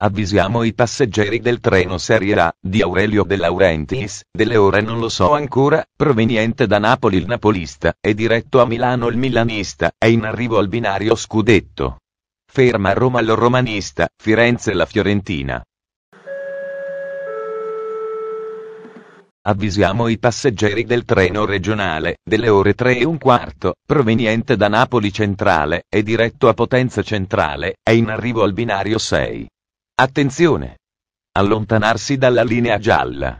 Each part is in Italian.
Avvisiamo i passeggeri del treno Serie A, di Aurelio De Laurentiis, delle ore non lo so ancora, proveniente da Napoli il napolista, e diretto a Milano il milanista, è in arrivo al binario Scudetto. Ferma a Roma lo romanista, Firenze la fiorentina. avvisiamo i passeggeri del treno regionale, delle ore 3 e un quarto, proveniente da Napoli Centrale, e diretto a Potenza Centrale, è in arrivo al binario 6. Attenzione! Allontanarsi dalla linea gialla.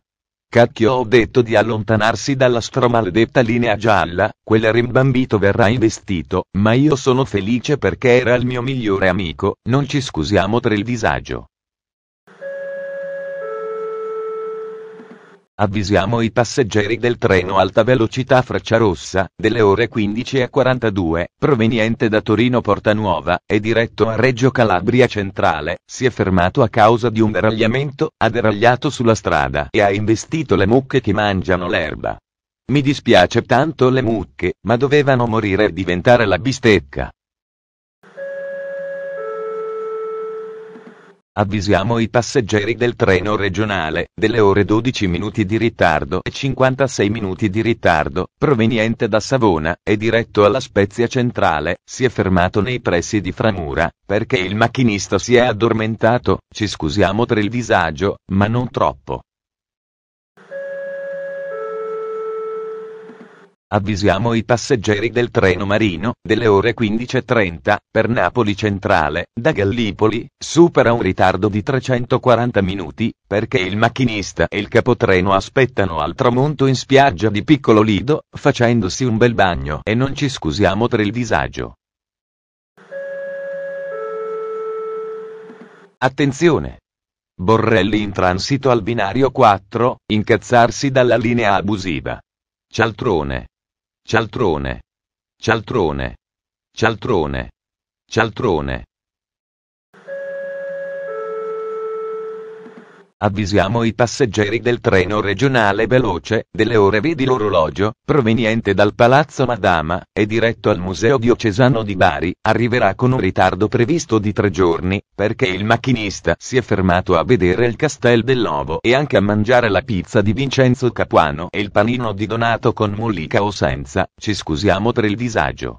Cacchio ho detto di allontanarsi dalla stromaledetta linea gialla, quel rimbambito verrà investito, ma io sono felice perché era il mio migliore amico, non ci scusiamo per il disagio. Avvisiamo i passeggeri del treno alta velocità Frecciarossa, delle ore 15.42, proveniente da Torino Porta Nuova, e diretto a Reggio Calabria Centrale, si è fermato a causa di un deragliamento, ha deragliato sulla strada e ha investito le mucche che mangiano l'erba. Mi dispiace tanto le mucche, ma dovevano morire e diventare la bistecca. Avvisiamo i passeggeri del treno regionale delle ore 12 minuti di ritardo e 56 minuti di ritardo, proveniente da Savona e diretto alla Spezia Centrale, si è fermato nei pressi di Framura, perché il macchinista si è addormentato, ci scusiamo per il disagio, ma non troppo. Avvisiamo i passeggeri del treno marino, delle ore 15.30, per Napoli Centrale, da Gallipoli, supera un ritardo di 340 minuti, perché il macchinista e il capotreno aspettano al tramonto in spiaggia di Piccolo Lido, facendosi un bel bagno e non ci scusiamo per il disagio. Attenzione! Borrelli in transito al binario 4, incazzarsi dalla linea abusiva. Cialtrone. Cialtrone. Cialtrone. Cialtrone. Cialtrone. Avvisiamo i passeggeri del treno regionale veloce, delle ore vedi l'orologio, proveniente dal Palazzo Madama, e diretto al Museo Diocesano di Bari, arriverà con un ritardo previsto di tre giorni, perché il macchinista si è fermato a vedere il Castel dell'Ovo e anche a mangiare la pizza di Vincenzo Capuano e il panino di Donato con mollica o senza, ci scusiamo per il disagio.